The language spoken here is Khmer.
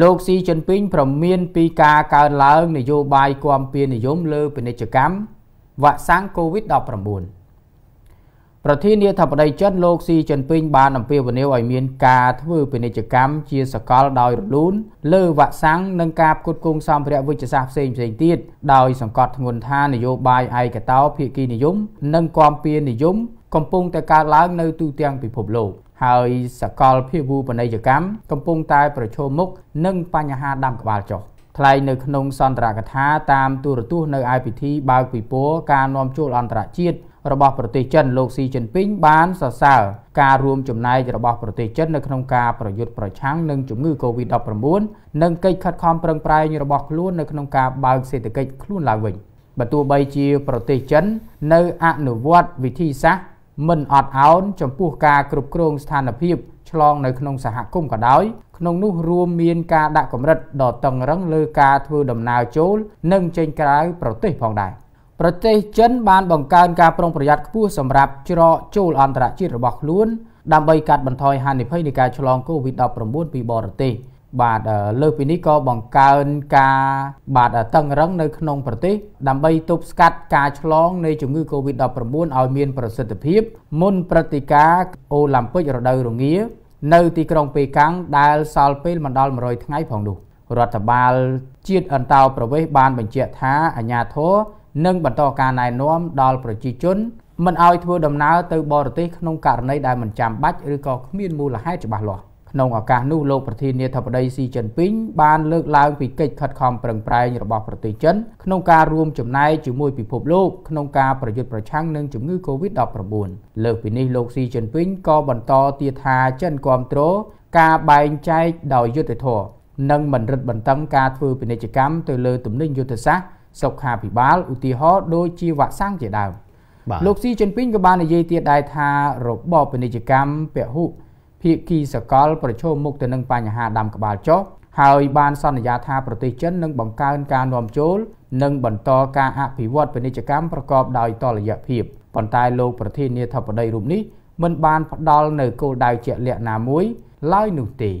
លោកស៊ីជីនពីងប្រមានពីការកើនឡើង នយោបាយគាំពៀននិយមលើពាណិជ្ជកម្មវ៉ាក់សាំង COVID-19 ប្រធានាធិបតីចិនលោកស៊ីជីនពីងបានអំពាវនាវឲ្យមាន ការធ្វើពាណិជ្ជកម្មជាសកលដោយរលូនលើវ៉ាក់សាំងនិងការផ្គត់ផ្គង់សម្ភារៈវិទ្យាសាស្ត្រផ្សេងផ្សេងទៀតដោយសង្កត់ធ្ងន់ថានយោបាយឯកតោភាគីនិយមនិងគាំពៀននិយមកំពុងតែកើតឡើងនៅទូទាំងពិភពលោកហើយសកលភាវូបនីយកម្មកំពុងតែ ប្រឈមមុខនឹងបញ្ហាដាំក្បាលចុះថ្លែងនៅក្នុងសន្ទរកថាតាមទូរទស្សន៍នៅឯពិធីបើកពិព័រណ៍ការនាំចូលអន្តរជាតិរបស់ប្រទេសចិនលោកស៊ីជីនពីងបានសរសើរការរួមចំណែករបស់ប្រទេសចិននៅក្នុងការប្រយុទ្ធប្រឆាំងនឹងជំងឺ Covid-19 និងកិច្ចខិតខំប្រឹងប្រែងរបស់ខ្លួននៅក្នុងការបើកសេដ្ឋកិច្ចខ្លួនឡើងវិញបើទោះបីជាប្រទេសចិននៅអនុវត្តវិធីសាស្ត្រមិនអត់ឱនចំពោះការគ្រប់គ្រងស្ថានភាពឆ្លងនៅក្នុងសហគមន៍ក៏ដោយក្នុងនោះរួមមានការដាក់កម្រិតដ៏តឹងរឹងលើការធ្វើដំណើរចូល និងចេញក្រៅប្រទេសផងដែរប្រទេសចិនបានបង្កើនការប្រុងប្រយ័ត្នខ្ពស់សម្រាប់ច្រកចូលអន្តរជាតិរបស់ខ្លួនដើម្បីកាត់បន្ថយហានិភ័យនៃការឆ្លង COVID-19 ពីបរទេស។បាទលើពីនេះក៏បង្កើនការបាទតឹងរឹងនៅ ក្នុងប្រទេសដើម្បីទប់ស្កាត់ការឆ្លងនៃជំងឺ Covid-19 ឲ្យមានប្រសិទ្ធភាព មុនព្រឹត្តិការណ៍អូឡ িম্প ិករដូវរងានៅទីក្រុងប៉េកាំងដែលសល់ពេលមិនដល់100ថ្ងៃ ផងនោះរដ្ឋបាលជាតិអន្តោប្រវេសន៍បាន បញ្ជាក់ថាអាញាធរនឹងបន្តការណែនាំដល់ប្រជាជនមិនឲ្យធ្វើដំណើរទៅបរទេសក្នុងករណីដែលមិនចាំបាច់ឬក៏គ្មានមូលហេតុច្បាស់លាស់ក្នុងឱកាសនោះលោកប្រធានាធិបតីស៊ីជីនពីងបានលើកឡើងពីកិច្ចខិតខំប្រឹងប្រែងរបស់ប្រទេសចិនក្នុងការរួមចំណែកជាមួយពិភពលោកក្នុងការប្រយុទ្ធប្រឆាំងនឹងជំងឺ Covid-19 លើកពីនេះលោកស៊ីជីនពីងក៏បន្តទៀតថាចិនគ្រប់គ្រងការបែងចែកដោយយុត្តិធម៌និងមិនរឹតបន្តឹងការធ្វើពាណិជ្ជកម្មទៅលើទំនិញយុទ្ធសាស្ត្រសុខាភិបាលឧទាហរណ៍ដូចជាវ៉ាក់សាំងជាដើមលោកស៊ីជីនពីងក៏បាននិយាយទៀតដែរថារបបពាណិជ្ជកម្មពហុភៀកគីសកលប្រឈមមុខទៅនឹងបញ្ហាដាំក្បាលចុះហើយបានសន្យាថាប្រទេសចិននឹងបង្កើនការនាំចូល និងបន្តការអភិវឌ្ឍពាណិជ្ជកម្មប្រកបដោយតលយភាពប៉ុន្តែលោកប្រធានាធិបតីរូបនេះ មិនបានផ្ដល់នូវគោលដៅជាក់លាក់ណាមួយឡើយនោះទេ